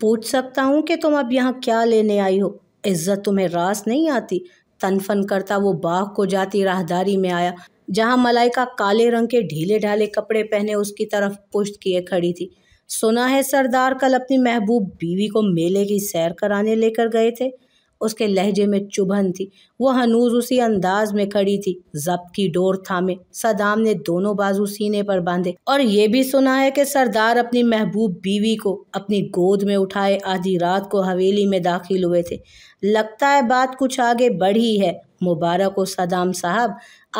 पूछ सकता हूँ कि तुम अब यहाँ क्या लेने आई हो इज्जत तुम्हें रास नहीं आती तनफन करता वो बाघ को जाती राहदारी में आया जहाँ मलाइका काले रंग के ढीले ढाले कपड़े पहने उसकी तरफ पुष्ट किए खड़ी थी सुना है सरदार कल अपनी महबूब बीवी को मेले की सैर कराने लेकर गए थे उसके लहजे में चुभन थी वह हनूज उसी अंदाज में खड़ी थी जब्त की डोर थामे सदाम ने दोनों बाजू सीने पर बांधे और ये भी सुना है कि सरदार अपनी महबूब बीवी को अपनी गोद में उठाए आधी रात को हवेली में दाखिल हुए थे लगता है बात कुछ आगे बढ़ी है मुबारक हो सदाम साहब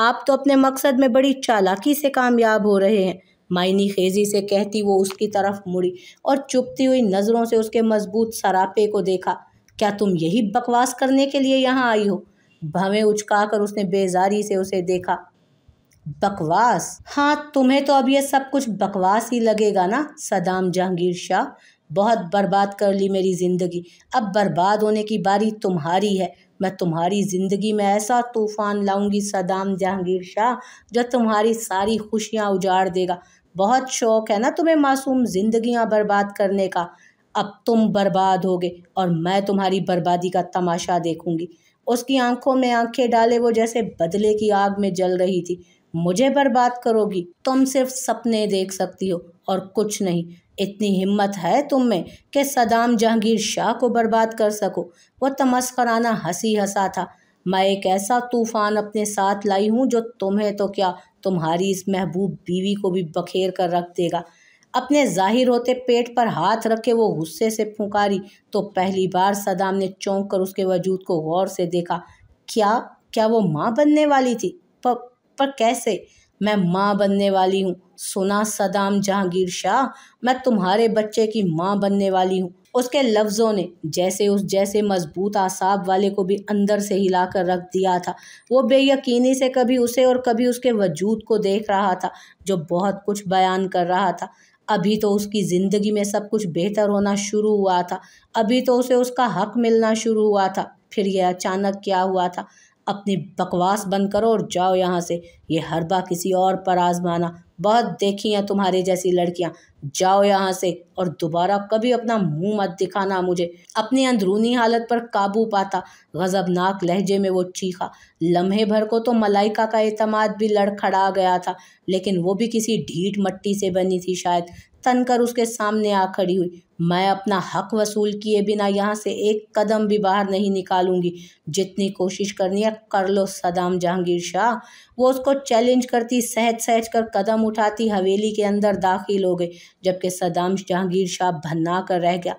आप तो अपने मकसद में बड़ी चालाकी से कामयाब हो रहे हैं मायनी खेजी से कहती वो उसकी तरफ मुड़ी और चुपती हुई नज़रों से उसके मजबूत सरापे को देखा क्या तुम यही बकवास करने के लिए यहाँ आई हो भवें उचकाकर उसने बेजारी से उसे देखा बकवास हाँ तुम्हें तो अब यह सब कुछ बकवास ही लगेगा ना सदाम जहांगीर शाह बहुत बर्बाद कर ली मेरी ज़िंदगी अब बर्बाद होने की बारी तुम्हारी है मैं तुम्हारी ज़िंदगी में ऐसा तूफ़ान लाऊंगी सदाम जहांगीर शाह जो तुम्हारी सारी खुशियाँ उजाड़ देगा बहुत शौक़ है ना तुम्हें मासूम ज़िंदगियाँ बर्बाद करने का अब तुम बर्बाद होगे और मैं तुम्हारी बर्बादी का तमाशा देखूंगी उसकी आंखों में आंखें डाले वो जैसे बदले की आग में जल रही थी मुझे बर्बाद करोगी तुम सिर्फ सपने देख सकती हो और कुछ नहीं इतनी हिम्मत है तुम में कि सदाम जहांगीर शाह को बर्बाद कर सको वह तमस्कराना हंसी हंसा था मैं एक ऐसा तूफ़ान अपने साथ लाई हूँ जो तुम्हें तो क्या तुम्हारी इस महबूब बीवी को भी बखेर कर रख देगा अपने जाहिर होते पेट पर हाथ रखे वो गुस्से से पुकारी तो पहली बार सदाम ने चौंक कर उसके वजूद को गौर से देखा क्या क्या वो माँ बनने वाली थी पर, पर कैसे मैं माँ बनने वाली हूँ सुना सदाम जहांगीर शाह मैं तुम्हारे बच्चे की माँ बनने वाली हूँ उसके लफ्ज़ों ने जैसे उस जैसे मजबूत आसाब वाले को भी अंदर से हिला कर रख दिया था वो बेयकीनी से कभी उसे और कभी उसके वजूद को देख रहा था जो बहुत कुछ बयान कर रहा था अभी तो उसकी ज़िंदगी में सब कुछ बेहतर होना शुरू हुआ था अभी तो उसे उसका हक मिलना शुरू हुआ था फिर यह अचानक क्या हुआ था अपनी बकवास बंद करो और जाओ यहाँ से ये हरबा किसी और पर आजमाना बहुत देखी हैं तुम्हारे जैसी लड़कियाँ जाओ यहाँ से और दोबारा कभी अपना मुंह मत दिखाना मुझे अपनी अंदरूनी हालत पर काबू पाता गज़बनाक लहजे में वो चीखा लम्हे भर को तो मलाइका का अतमाद भी लड़खड़ा गया था लेकिन वो भी किसी ढीठ मट्टी से बनी थी शायद तन कर उसके सामने आ खड़ी हुई मैं अपना हक वसूल किए बिना यहाँ से एक कदम भी बाहर नहीं निकालूंगी जितनी कोशिश करनी है कर लो सदाम जहांगीर शाह वो उसको चैलेंज करती सहज सहज कर कदम उठाती हवेली के अंदर दाखिल हो गई जबकि सदाम जहांगीर शाह भन्ना कर रह गया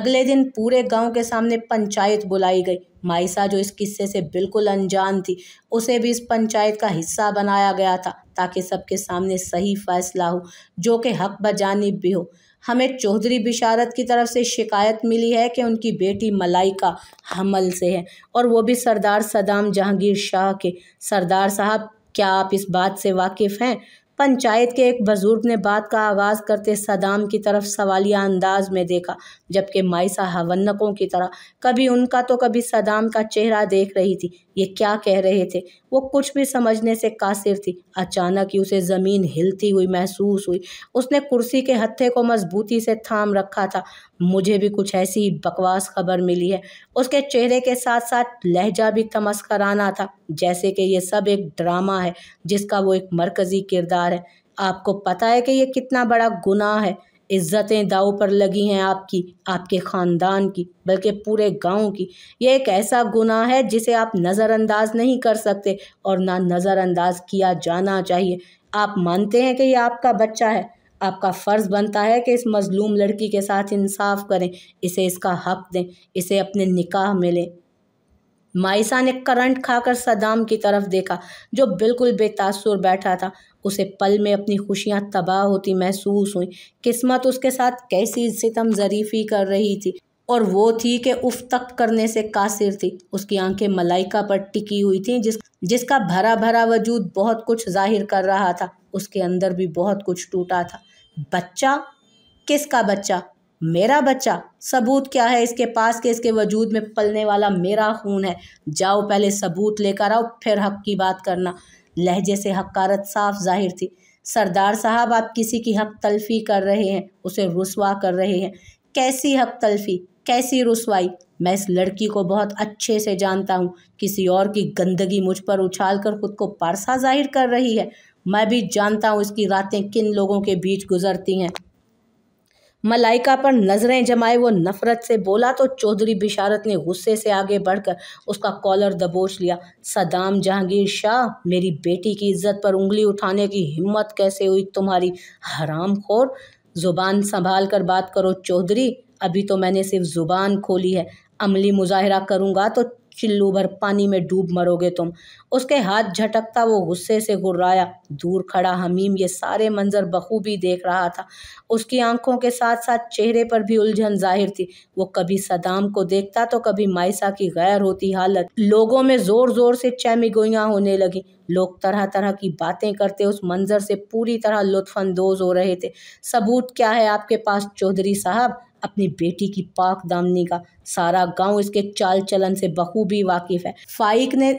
अगले दिन पूरे गांव के सामने पंचायत बुलाई गई माइसा जो इस किस्से से बिल्कुल अनजान थी उसे भी इस पंचायत का हिस्सा बनाया गया था ताकि सबके सामने सही फैसला हो जो कि हक बजानी भी हो हमें चौधरी बिशारत की तरफ से शिकायत मिली है कि उनकी बेटी मलाइका हमल से है और वो भी सरदार सदाम जहांगीर शाह के सरदार साहब क्या आप इस बात से वाकिफ़ हैं पंचायत के एक बुज़ुर्ग ने बात का आगाज़ करते सदाम की तरफ सवालिया अंदाज में देखा जबकि माइसा हवन्नकों की तरह कभी उनका तो कभी सदाम का चेहरा देख रही थी ये क्या कह रहे थे वो कुछ भी समझने से कासिर थी अचानक ही उसे ज़मीन हिलती हुई महसूस हुई उसने कुर्सी के हत्थे को मजबूती से थाम रखा था मुझे भी कुछ ऐसी बकवास खबर मिली है उसके चेहरे के साथ साथ लहजा भी तमस्कराना था जैसे कि यह सब एक ड्रामा है जिसका वो एक मरकज़ी किरदार है आपको पता है कि ये कितना बड़ा गुनाह है इज़्ज़तें दाव पर लगी हैं आपकी आपके ख़ानदान की बल्कि पूरे गांव की यह एक ऐसा गुनाह है जिसे आप नज़रअंदाज नहीं कर सकते और ना नज़रअंदाज किया जाना चाहिए आप मानते हैं कि यह आपका बच्चा है आपका फ़र्ज़ बनता है कि इस मज़लूम लड़की के साथ इंसाफ करें इसे इसका हक दें इसे अपने निकाह में लें मायसा ने करंट खाकर सदाम की तरफ देखा जो बिल्कुल बेतासुर बैठा था उसे पल में अपनी खुशियाँ तबाह होती महसूस हुई किस्मत उसके साथ कैसी सितम जरीफी कर रही थी और वो थी कि उफ तक करने से कासिर थी उसकी आंखें मलाइका पर टिकी हुई थीं जिस जिसका भरा भरा वजूद बहुत कुछ जाहिर कर रहा था उसके अंदर भी बहुत कुछ टूटा था बच्चा किसका बच्चा मेरा बच्चा सबूत क्या है इसके पास के इसके वजूद में पलने वाला मेरा खून है जाओ पहले सबूत लेकर आओ फिर हक की बात करना लहजे से हकारत साफ जाहिर थी सरदार साहब आप किसी की हक तलफी कर रहे हैं उसे रसवा कर रहे हैं कैसी हक तलफी कैसी रसवाई मैं इस लड़की को बहुत अच्छे से जानता हूँ किसी और की गंदगी मुझ पर उछाल कर खुद को पारसा जाहिर कर रही है मैं भी जानता हूँ इसकी रातें किन लोगों के बीच गुजरती हैं मलाइका पर नज़रें जमाए वो नफ़रत से बोला तो चौधरी बिशारत ने गुस्से से आगे बढ़कर उसका कॉलर दबोच लिया सदाम जहांगीर शाह मेरी बेटी की इज्जत पर उंगली उठाने की हिम्मत कैसे हुई तुम्हारी हराम खोर ज़ुबान संभाल कर बात करो चौधरी अभी तो मैंने सिर्फ ज़ुबान खोली है अमली मुजाहरा करूँगा तो चिल्लू भर पानी में डूब मरोगे तुम उसके हाथ झटकता वो गुस्से से गुर्राया दूर खड़ा हमीम ये सारे मंजर बखूबी देख रहा था उसकी आंखों के साथ साथ चेहरे पर भी उलझन जाहिर थी वो कभी सदाम को देखता तो कभी माइसा की गैर होती हालत लोगों में ज़ोर ज़ोर से चैमिगोयाँ होने लगी लोग तरह तरह की बातें करते उस मंजर से पूरी तरह लुत्फानंदोज हो रहे थे सबूत क्या है आपके पास चौधरी साहब अपनी बेटी की पाक दामनी का सारा गांव इसके चाल चलन से बखूबी वाकिफ़ है फाइक ने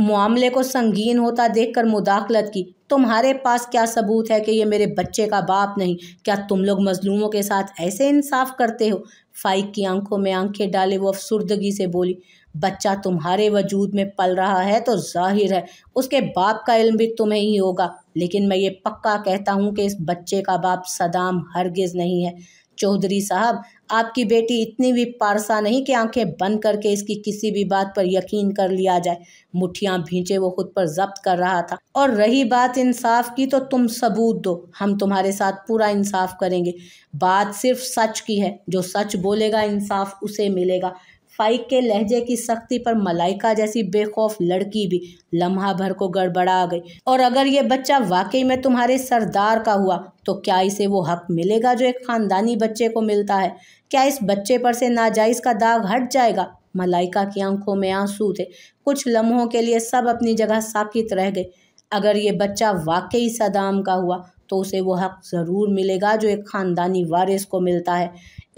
मामले को संगीन होता देखकर मुदाखलत की तुम्हारे पास क्या सबूत है कि ये मेरे बच्चे का बाप नहीं क्या तुम लोग मजलूमों के साथ ऐसे इंसाफ करते हो फाइक की आंखों में आंखें डाले वो अफसुर्दगी से बोली बच्चा तुम्हारे वजूद में पल रहा है तो जाहिर है उसके बाप का इल्म भी तुम्हें ही होगा लेकिन मैं ये पक्का कहता हूँ कि इस बच्चे का बाप सदाम हरगिज़ नहीं है चौधरी साहब आपकी बेटी इतनी भी पारसा नहीं कि आंखें बंद करके इसकी किसी भी बात पर यकीन कर लिया जाए मुठियां भींचे वो खुद पर जब्त कर रहा था और रही बात इंसाफ की तो तुम सबूत दो हम तुम्हारे साथ पूरा इंसाफ करेंगे बात सिर्फ सच की है जो सच बोलेगा इंसाफ उसे मिलेगा फाइक के लहजे की सख्ती पर मलाइका जैसी बेखौफ लड़की भी लम्हा भर को गड़बड़ा गई और अगर ये बच्चा वाकई में तुम्हारे सरदार का हुआ तो क्या इसे वो हक मिलेगा जो एक ख़ानदानी बच्चे को मिलता है क्या इस बच्चे पर से नाजायज़ का दाग हट जाएगा मलाइका की आंखों में आंसू थे कुछ लम्हों के लिए सब अपनी जगह साकित रह गए अगर ये बच्चा वाकई सदाम का हुआ तो उसे वो हक़ ज़रूर मिलेगा जो एक ख़ानदानी वारिस को मिलता है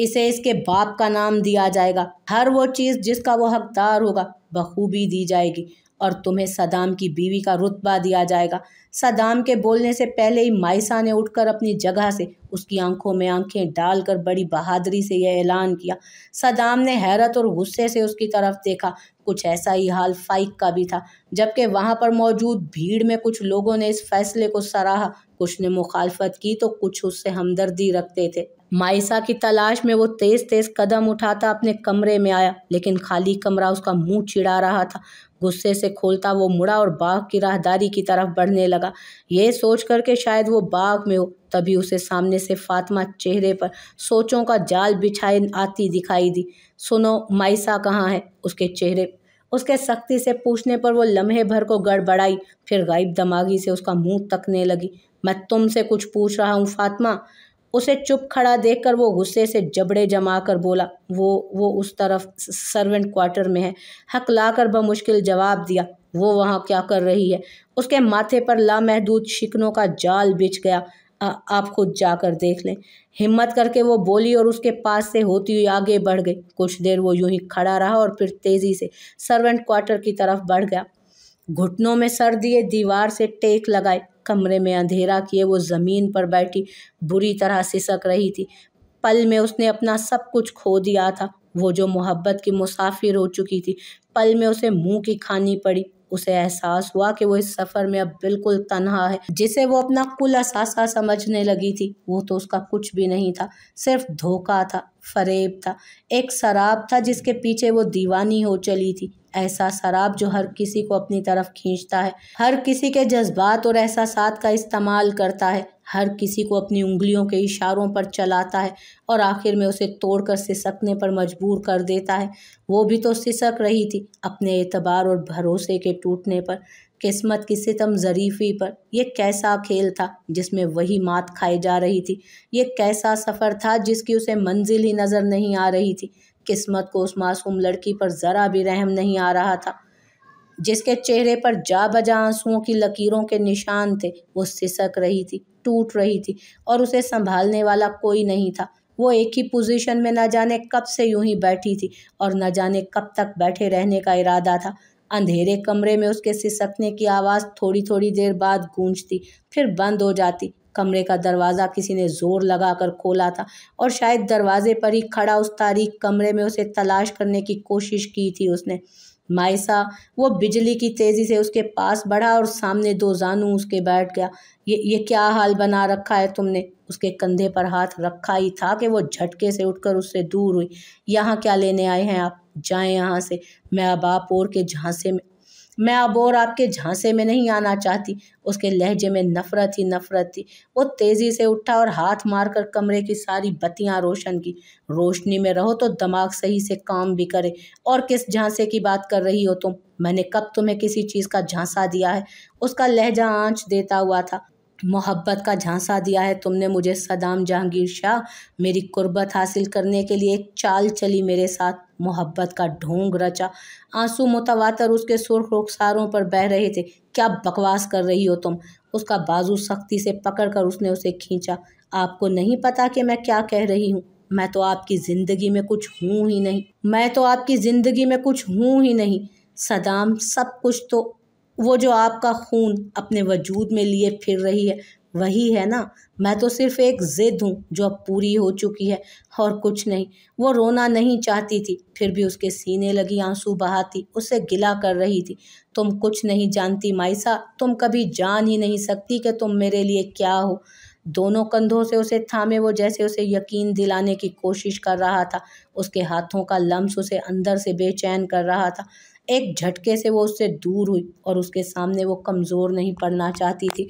इसे इसके बाप का नाम दिया जाएगा हर वो चीज़ जिसका वो हक़दार होगा बखूबी दी जाएगी और तुम्हें सदाम की बीवी का रुतबा दिया जाएगा सदाम के बोलने से पहले ही मायसा ने उठकर अपनी जगह से उसकी आंखों में आंखें डालकर बड़ी बहादुरी से यह ऐलान किया सदाम ने हैरत और गुस्से से उसकी तरफ देखा कुछ ऐसा ही हाल फाइक का भी था जबकि वहाँ पर मौजूद भीड़ में कुछ लोगों ने इस फैसले को सराहा कुछ ने मुखालफत की तो कुछ उससे हमदर्दी रखते थे माइसा की तलाश में वो तेज़ तेज़ कदम उठाता अपने कमरे में आया लेकिन खाली कमरा उसका मुंह चिड़ा रहा था गुस्से से खोलता वो मुड़ा और बाघ की राहदारी की तरफ बढ़ने लगा ये सोच कर के शायद वो बाघ में हो तभी उसे सामने से फातिमा चेहरे पर सोचों का जाल बिछाए आती दिखाई दी सुनो माइसा कहाँ है उसके चेहरे उसके सख्ती से पूछने पर वो लम्हे भर को गड़बड़ाई फिर गायब दमागी से उसका मुंह तकने लगी मैं तुमसे कुछ पूछ रहा हूँ फातिमा उसे चुप खड़ा देखकर वो गुस्से से जबड़े जमा कर बोला वो वो उस तरफ सर्वेंट क्वार्टर में है हक लाकर बमुश्किल जवाब दिया वो वहाँ क्या कर रही है उसके माथे पर लामहदूद शिकनों का जाल बिछ गया आ, आप खुद जाकर देख लें हिम्मत करके वो बोली और उसके पास से होती हुई आगे बढ़ गई कुछ देर वो यूं ही खड़ा रहा और फिर तेज़ी से सर्वेंट क्वार्टर की तरफ बढ़ गया घुटनों में सर दिए दीवार से टेक लगाए कमरे में अंधेरा किए वो ज़मीन पर बैठी बुरी तरह सिसक रही थी पल में उसने अपना सब कुछ खो दिया था वो जो मोहब्बत की मुसाफिर हो चुकी थी पल में उसे मुंह की खानी पड़ी उसे एहसास हुआ कि वो इस सफ़र में अब बिल्कुल तनहा है जिसे वो अपना कुल असासा समझने लगी थी वो तो उसका कुछ भी नहीं था सिर्फ धोखा था फरेब था एक शराब था जिसके पीछे वो दीवानी हो चली थी ऐसा शराब जो हर किसी को अपनी तरफ खींचता है हर किसी के जज्बात और एहसास का इस्तेमाल करता है हर किसी को अपनी उंगलियों के इशारों पर चलाता है और आखिर में उसे तोड़कर सिसकने पर मजबूर कर देता है वो भी तो सिसक रही थी अपने एतबार और भरोसे के टूटने पर किस्मत की सितम ज़रीफ़ी पर यह कैसा खेल था जिसमें वही मात खाई जा रही थी ये कैसा सफ़र था जिसकी उसे मंजिल ही नज़र नहीं आ रही थी किस्मत को उस मासूम लड़की पर ज़रा भी रहम नहीं आ रहा था जिसके चेहरे पर जा बजा आंसुओं की लकीरों के निशान थे वो सिसक रही थी टूट रही थी और उसे संभालने वाला कोई नहीं था वो एक ही पोजीशन में न जाने कब से यूं ही बैठी थी और न जाने कब तक बैठे रहने का इरादा था अंधेरे कमरे में उसके सिसकने की आवाज़ थोड़ी थोड़ी देर बाद गूंजती फिर बंद हो जाती कमरे का दरवाज़ा किसी ने ज़ोर लगाकर खोला था और शायद दरवाजे पर ही खड़ा उस तारीख कमरे में उसे तलाश करने की कोशिश की थी उसने माइसा वो बिजली की तेज़ी से उसके पास बढ़ा और सामने दो जानू उसके बैठ गया ये ये क्या हाल बना रखा है तुमने उसके कंधे पर हाथ रखा ही था कि वो झटके से उठकर उससे दूर हुई यहाँ क्या लेने आए हैं आप जाएं यहाँ से मैं अब आप और के झांसे में मैं अब और आपके झांसे में नहीं आना चाहती उसके लहजे में नफ़रत ही नफ़रत थी वो तेज़ी से उठा और हाथ मारकर कमरे की सारी बत्तियां रोशन की रोशनी में रहो तो दिमाग सही से काम भी करे और किस झांसे की बात कर रही हो तुम मैंने कब तुम्हें किसी चीज़ का झांसा दिया है उसका लहजा आँच देता हुआ था मोहब्बत का झांसा दिया है तुमने मुझे सदाम जहांगीर शाह मेरी कुर्बत हासिल करने के लिए एक चाल चली मेरे साथ मोहब्बत का ढोंग रचा आंसू मुतवातर उसके सुर्ख रुखसारों पर बह रहे थे क्या बकवास कर रही हो तुम उसका बाजू सख्ती से पकड़कर उसने उसे खींचा आपको नहीं पता कि मैं क्या कह रही हूँ मैं तो आपकी ज़िंदगी में कुछ हूँ ही नहीं मैं तो आपकी ज़िंदगी में कुछ हूँ ही नहीं सदाम सब कुछ तो वो जो आपका खून अपने वजूद में लिए फिर रही है वही है ना मैं तो सिर्फ एक ज़िद हूँ जो अब पूरी हो चुकी है और कुछ नहीं वो रोना नहीं चाहती थी फिर भी उसके सीने लगी आंसू बहाती उसे गिला कर रही थी तुम कुछ नहीं जानती माइसा तुम कभी जान ही नहीं सकती कि तुम मेरे लिए क्या हो दोनों कंधों से उसे थामे वो जैसे उसे यकीन दिलाने की कोशिश कर रहा था उसके हाथों का लम्स उसे अंदर से बेचैन कर रहा था एक झटके से वो उससे दूर हुई और उसके सामने वो कमज़ोर नहीं पड़ना चाहती थी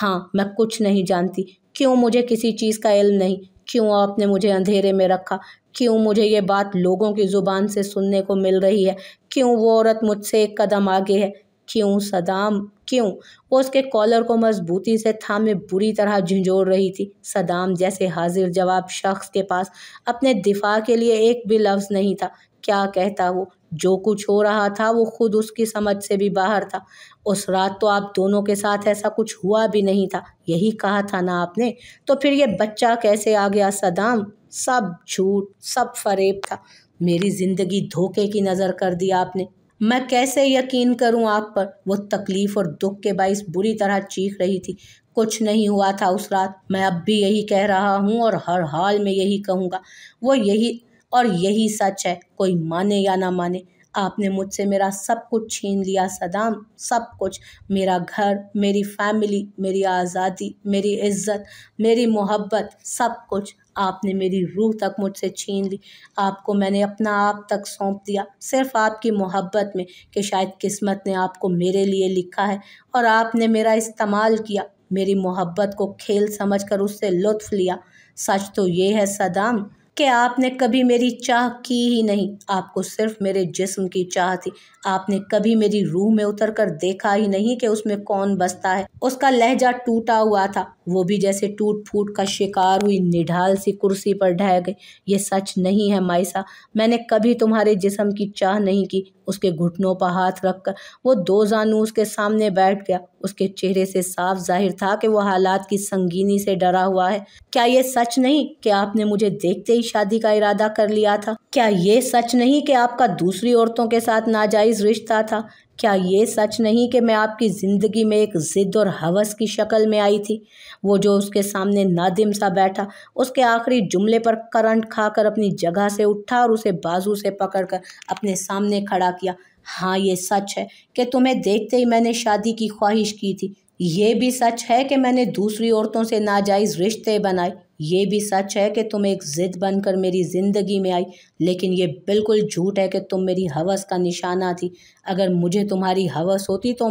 हाँ मैं कुछ नहीं जानती क्यों मुझे किसी चीज़ का इल्म नहीं क्यों आपने मुझे अंधेरे में रखा क्यों मुझे ये बात लोगों की ज़ुबान से सुनने को मिल रही है क्यों वो औरत मुझसे एक कदम आगे है क्यों सदाम क्यों वो उसके कॉलर को मजबूती से थामे बुरी तरह झिझोड़ रही थी सदाम जैसे हाजिर जवाब शख्स के पास अपने दिफा के लिए एक भी लफ्ज़ नहीं था क्या कहता वो जो कुछ हो रहा था वो खुद उसकी समझ से भी बाहर था उस रात तो आप दोनों के साथ ऐसा कुछ हुआ भी नहीं था यही कहा था ना आपने तो फिर ये बच्चा कैसे आ गया सदाम सब झूठ सब फरेब था मेरी ज़िंदगी धोखे की नज़र कर दी आपने मैं कैसे यकीन करूं आप पर वो तकलीफ़ और दुख के बाइस बुरी तरह चीख रही थी कुछ नहीं हुआ था उस रात मैं अब भी यही कह रहा हूं और हर हाल में यही कहूंगा वो यही और यही सच है कोई माने या ना माने आपने मुझसे मेरा सब कुछ छीन लिया सदाम सब कुछ मेरा घर मेरी फैमिली मेरी आज़ादी मेरी इज्जत मेरी मोहब्बत सब कुछ आपने मेरी रूह तक मुझसे छीन ली आपको मैंने अपना आप तक सौंप दिया सिर्फ आपकी मोहब्बत में कि शायद किस्मत ने आपको मेरे लिए लिखा है और आपने मेरा इस्तेमाल किया मेरी मोहब्बत को खेल समझकर उससे लुत्फ़ लिया सच तो ये है सदाम कि आपने कभी मेरी चाह की ही नहीं आपको सिर्फ मेरे जिस्म की चाह थी आपने कभी मेरी रूह में उतर कर देखा ही नहीं कि उसमें कौन बसता है उसका लहजा टूटा हुआ था वो भी जैसे टूट फूट का शिकार हुई निढाल सी कुर्सी पर ढह गई ये सच नहीं है माइसा मैंने कभी तुम्हारे जिस्म की चाह नहीं की उसके घुटनों पर हाथ रखकर वो दो जानू उसके सामने बैठ गया उसके चेहरे से साफ जाहिर था कि वह हालात की संगीनी से डरा हुआ है क्या ये सच नहीं कि आपने मुझे देखते ही शादी का इरादा कर लिया था क्या ये सच नहीं कि आपका दूसरी औरतों के साथ नाजायज़ रिश्ता था क्या ये सच नहीं कि मैं आपकी ज़िंदगी में एक ज़िद और हवस की शक्ल में आई थी वो जो उसके सामने नादिम सा बैठा उसके आखिरी जुमले पर करंट खाकर अपनी जगह से उठा और उसे बाजू से पकड़कर अपने सामने खड़ा किया हाँ ये सच है कि तुम्हें देखते ही मैंने शादी की ख्वाहिश की थी ये भी सच है कि मैंने दूसरी औरतों से नाजायज़ रिश्ते बनाए ये भी सच है कि तुम एक ज़िद बनकर मेरी ज़िंदगी में आई लेकिन ये बिल्कुल झूठ है कि तुम मेरी हवस का निशाना थी अगर मुझे तुम्हारी हवस होती तो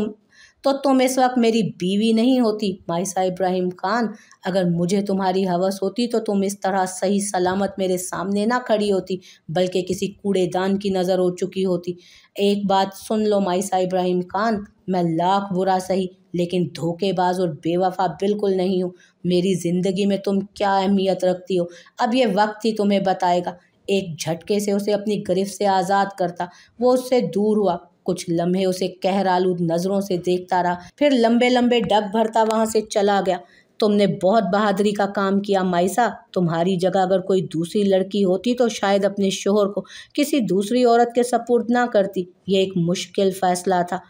तो तुम इस वक्त मेरी बीवी नहीं होती माइसा इब्राहिम खान अगर मुझे तुम्हारी हवस होती तो तुम इस तरह सही सलामत मेरे सामने ना खड़ी होती बल्कि किसी कूड़ेदान की नज़र हो चुकी होती एक बात सुन लो माइसा इब्राहिम खान मैं लाख बुरा सही लेकिन धोखेबाज और बेवफा बिल्कुल नहीं हूँ मेरी ज़िंदगी में तुम क्या अहमियत रखती हो अब ये वक्त ही तुम्हें बताएगा एक झटके से उसे अपनी गिरफ्त से आज़ाद करता वो उससे दूर हुआ कुछ लम्हे उसे कहरालू नज़रों से देखता रहा फिर लंबे लंबे डग भरता वहाँ से चला गया तुमने बहुत बहादुरी का काम किया माइसा तुम्हारी जगह अगर कोई दूसरी लड़की होती तो शायद अपने शोहर को किसी दूसरी औरत के सपोर्ट ना करती ये एक मुश्किल फैसला था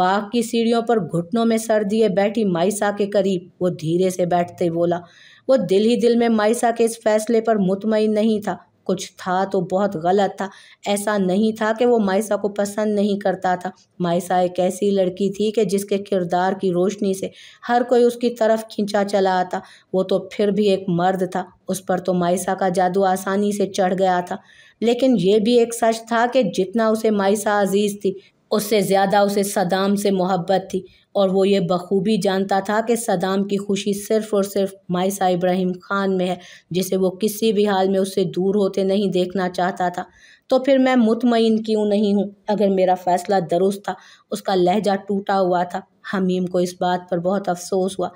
बाग की सीढ़ियों पर घुटनों में सर दिए बैठी माइसा के करीब वो धीरे से बैठते बोला वो दिल ही दिल में माइसा के इस फैसले पर मुतमिन नहीं था कुछ था तो बहुत गलत था ऐसा नहीं था कि वो मायसा को पसंद नहीं करता था मायसा एक ऐसी लड़की थी कि जिसके किरदार की रोशनी से हर कोई उसकी तरफ खींचा चला आता वो तो फिर भी एक मर्द था उस पर तो मायसा का जादू आसानी से चढ़ गया था लेकिन ये भी एक सच था कि जितना उसे मायसा अजीज़ थी उससे ज़्यादा उसे सदाम से मोहब्बत थी और वो ये बखूबी जानता था कि सदाम की खुशी सिर्फ़ और सिर्फ माइसा इब्राहिम खान में है जिसे वो किसी भी हाल में उससे दूर होते नहीं देखना चाहता था तो फिर मैं मुतमिन क्यों नहीं हूँ अगर मेरा फ़ैसला दुरुस्त था उसका लहजा टूटा हुआ था हमीम को इस बात पर बहुत अफसोस हुआ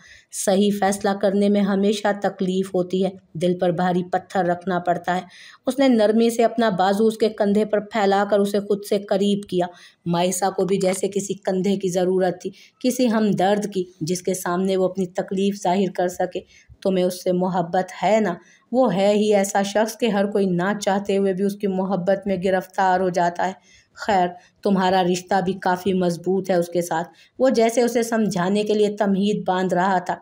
सही फैसला करने में हमेशा तकलीफ़ होती है दिल पर भारी पत्थर रखना पड़ता है उसने नरमी से अपना बाजू उसके कंधे पर फैलाकर उसे खुद से करीब किया मायसा को भी जैसे किसी कंधे की ज़रूरत थी किसी हमदर्द की जिसके सामने वो अपनी तकलीफ़ जाहिर कर सके तुम्हें उससे मोहब्बत है ना वो है ही ऐसा शख्स कि हर कोई ना चाहते हुए भी उसकी मोहब्बत में गिरफ़्तार हो जाता है खैर तुम्हारा रिश्ता भी काफ़ी मजबूत है उसके साथ वो जैसे उसे समझाने के लिए तमहीद बांध रहा था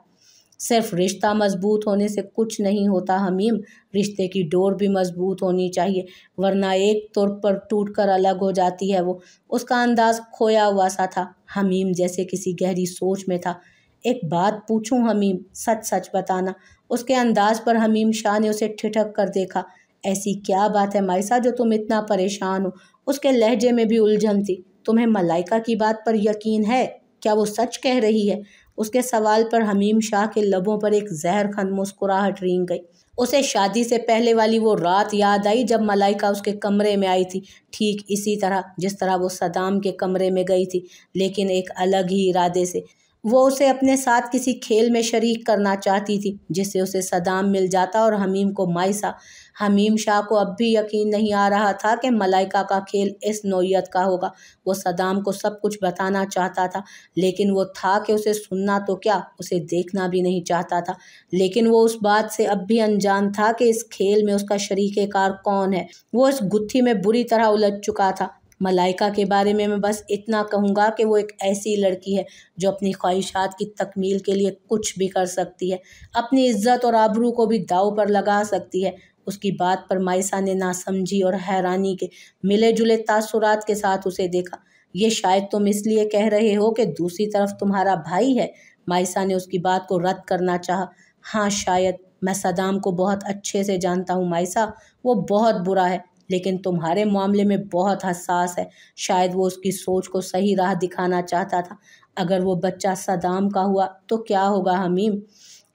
सिर्फ रिश्ता मजबूत होने से कुछ नहीं होता हमीम रिश्ते की डोर भी मजबूत होनी चाहिए वरना एक तौर पर टूट कर अलग हो जाती है वो उसका अंदाज़ खोया हुआ सा था हमीम जैसे किसी गहरी सोच में था एक बात पूछूं हमीम सच सच बताना उसके अंदाज पर हमीम शाह ने उसे ठिठक कर देखा ऐसी क्या बात है माइसा जो तुम इतना परेशान हो उसके लहजे में भी उलझन थी तुम्हें मलाइका की बात पर यकीन है क्या वो सच कह रही है उसके सवाल पर हमीम शाह के लबों पर एक जहर खन मुस्कुराहट रींग गई उसे शादी से पहले वाली वो रात याद आई जब मलाइका उसके कमरे में आई थी ठीक इसी तरह जिस तरह वो सदाम के कमरे में गई थी लेकिन एक अलग ही इरादे से वो उसे अपने साथ किसी खेल में शरीक करना चाहती थी जिससे उसे सदाम मिल जाता और हमीम को माइसा हमीम शाह को अब भी यकीन नहीं आ रहा था कि मलाइका का खेल इस नोयत का होगा वो सदाम को सब कुछ बताना चाहता था लेकिन वो था कि उसे सुनना तो क्या उसे देखना भी नहीं चाहता था लेकिन वो उस बात से अब भी अनजान था कि इस खेल में उसका शरीक कार कौन है वो इस गुत्थी में बुरी तरह उलझ चुका था मलाइका के बारे में मैं बस इतना कहूँगा कि वो एक ऐसी लड़की है जो अपनी ख्वाहिशात की तकमील के लिए कुछ भी कर सकती है अपनी इज्जत और आबरू को भी दाव पर लगा सकती है उसकी बात पर मायसा ने नासमझी और हैरानी के मिले जुले तासुरात के साथ उसे देखा ये शायद तुम इसलिए कह रहे हो कि दूसरी तरफ तुम्हारा भाई है मायसा ने उसकी बात को रद्द करना चाहा हाँ शायद मैं सदाम को बहुत अच्छे से जानता हूँ मायसा वो बहुत बुरा है लेकिन तुम्हारे मामले में बहुत हसास है शायद वो उसकी सोच को सही राह दिखाना चाहता था अगर वो बच्चा सदाम का हुआ तो क्या होगा हमीम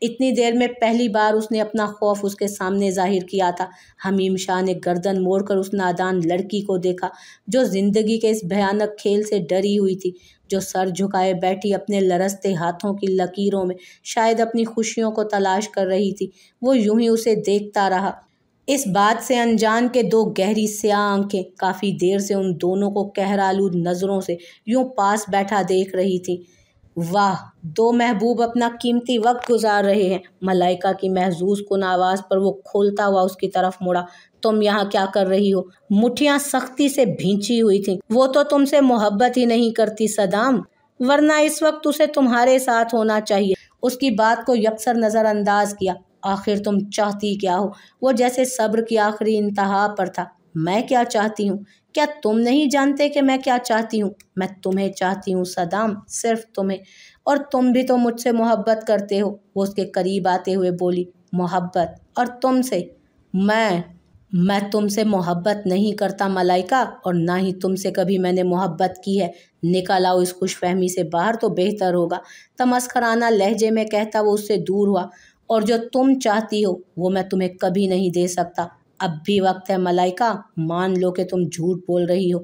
इतनी देर में पहली बार उसने अपना खौफ उसके सामने जाहिर किया था हमीम शाह ने गर्दन मोड़कर उस नादान लड़की को देखा जो ज़िंदगी के इस भयानक खेल से डरी हुई थी जो सर झुकाए बैठी अपने लरसते हाथों की लकीरों में शायद अपनी खुशियों को तलाश कर रही थी वो यूं ही उसे देखता रहा इस बात से अनजान के दो गहरी स्याह आंखें काफ़ी देर से उन दोनों को कहरालू नज़रों से यूं पास बैठा देख रही थी वाह दो महबूब अपना कीमती वक्त गुजार रहे हैं मलाइका की महजूज कन आवाज़ पर वो खोलता हुआ उसकी तरफ मुड़ा तुम यहाँ क्या कर रही हो मुठियाँ सख्ती से भींची हुई थीं वो तो तुमसे मोहब्बत ही नहीं करती सदाम वरना इस वक्त उसे तुम्हारे साथ होना चाहिए उसकी बात को यकसर नज़रअंदाज किया आखिर तुम चाहती क्या हो वो जैसे सब्र की आखिरी इंतहा पर था मैं क्या चाहती हूँ क्या तुम नहीं जानते कि मैं क्या चाहती हूँ मैं तुम्हें चाहती हूँ सदाम सिर्फ तुम्हें और तुम भी तो मुझसे मोहब्बत करते हो वो उसके करीब आते हुए बोली मोहब्बत और तुमसे मैं मैं तुमसे मोहब्बत नहीं करता मलाइका और ना ही तुमसे कभी मैंने मोहब्बत की है निकल आओ इस खुश फहमी से बाहर तो बेहतर होगा तमस्कराना लहजे में कहता वो उससे दूर हुआ और जो तुम चाहती हो वो मैं तुम्हें कभी नहीं दे सकता अब भी वक्त है मलाइका मान लो कि तुम झूठ बोल रही हो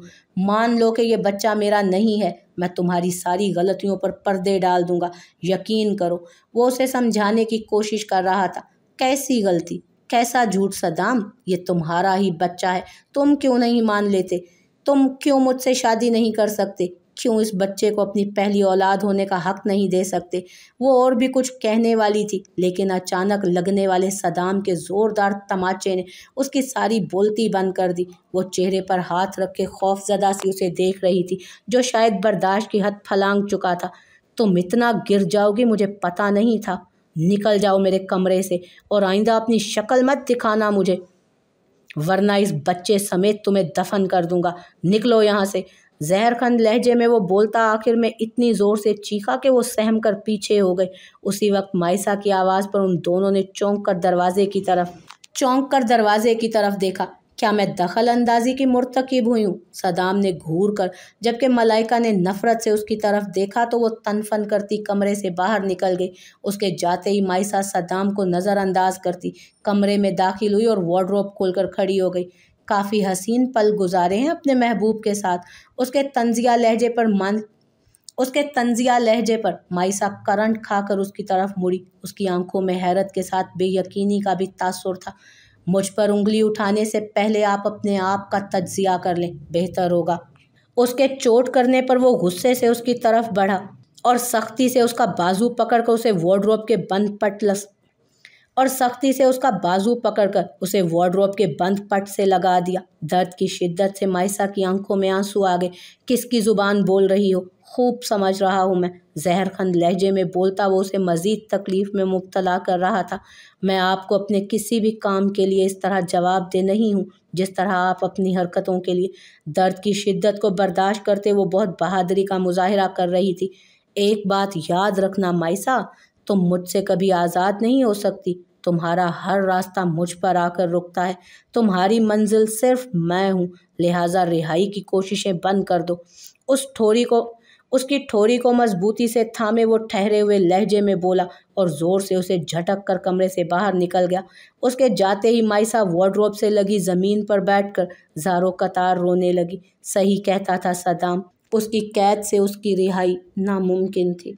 मान लो कि ये बच्चा मेरा नहीं है मैं तुम्हारी सारी गलतियों पर पर्दे डाल दूंगा यकीन करो वो उसे समझाने की कोशिश कर रहा था कैसी गलती कैसा झूठ सदाम ये तुम्हारा ही बच्चा है तुम क्यों नहीं मान लेते तुम क्यों मुझसे शादी नहीं कर सकते क्यों इस बच्चे को अपनी पहली औलाद होने का हक नहीं दे सकते वो और भी कुछ कहने वाली थी लेकिन अचानक लगने वाले सदाम के ज़ोरदार तमाचे ने उसकी सारी बोलती बंद कर दी वो चेहरे पर हाथ रख के खौफजदा सी उसे देख रही थी जो शायद बर्दाश्त की हद फलांग चुका था तुम इतना गिर जाओगी मुझे पता नहीं था निकल जाओ मेरे कमरे से और आइंदा अपनी शक्ल मत दिखाना मुझे वरना इस बच्चे समेत तुम्हें दफन कर दूंगा निकलो यहाँ से जहरखंद लहजे में वो बोलता आखिर में इतनी ज़ोर से चीखा कि वो सहम कर पीछे हो गए उसी वक्त मायसा की आवाज़ पर उन दोनों ने चौंक कर दरवाजे की तरफ चौंक कर दरवाजे की तरफ देखा क्या मैं दखल अंदाजी की मुरतकब हुई हूँ सदाम ने घूर कर जबकि मलाइका ने नफरत से उसकी तरफ देखा तो वो तनफन करती कमरे से बाहर निकल गई उसके जाते ही मायसा सदाम को नज़रअंदाज करती कमरे में दाखिल हुई और वार्ड्रोब खोलकर खड़ी हो गई काफ़ी हसीन पल गुजारे हैं अपने महबूब के साथ उसके तंजिया लहजे पर मन उसके तंजिया लहजे पर माइसा करंट खाकर उसकी तरफ मुड़ी उसकी आंखों में हैरत के साथ बेयकीनी का भी तासुर था मुझ पर उंगली उठाने से पहले आप अपने आप का तजिया कर लें बेहतर होगा उसके चोट करने पर वो गुस्से से उसकी तरफ बढ़ा और सख्ती से उसका बाजू पकड़कर उसे वार्ड्रोब के बंद पट और सख्ती से उसका बाजू पकड़कर उसे वार्ड्रोब के बंद पट से लगा दिया दर्द की शिद्दत से मायसा की आंखों में आंसू आ गए किसकी ज़ुबान बोल रही हो खूब समझ रहा हूँ मैं जहर खंद लहजे में बोलता वो उसे मज़ीद तकलीफ़ में मुबतला कर रहा था मैं आपको अपने किसी भी काम के लिए इस तरह जवाब दे नहीं हूँ जिस तरह आप अपनी हरकतों के लिए दर्द की शिद्दत को बर्दाश्त करते वो बहुत बहादरी का मुजाहरा कर रही थी एक बात याद रखना मायसा तुम मुझसे कभी आज़ाद नहीं हो सकती तुम्हारा हर रास्ता मुझ पर आकर रुकता है तुम्हारी मंजिल सिर्फ मैं हूँ लिहाजा रिहाई की कोशिशें बंद कर दो उस ठोरी को उसकी ठोरी को मजबूती से थामे वो ठहरे हुए लहजे में बोला और ज़ोर से उसे झटक कर कमरे से बाहर निकल गया उसके जाते ही माइसा वार्ड्रोब से लगी ज़मीन पर बैठकर जारो कतार रोने लगी सही कहता था सदाम उसकी कैद से उसकी रिहाई नामुमकिन थी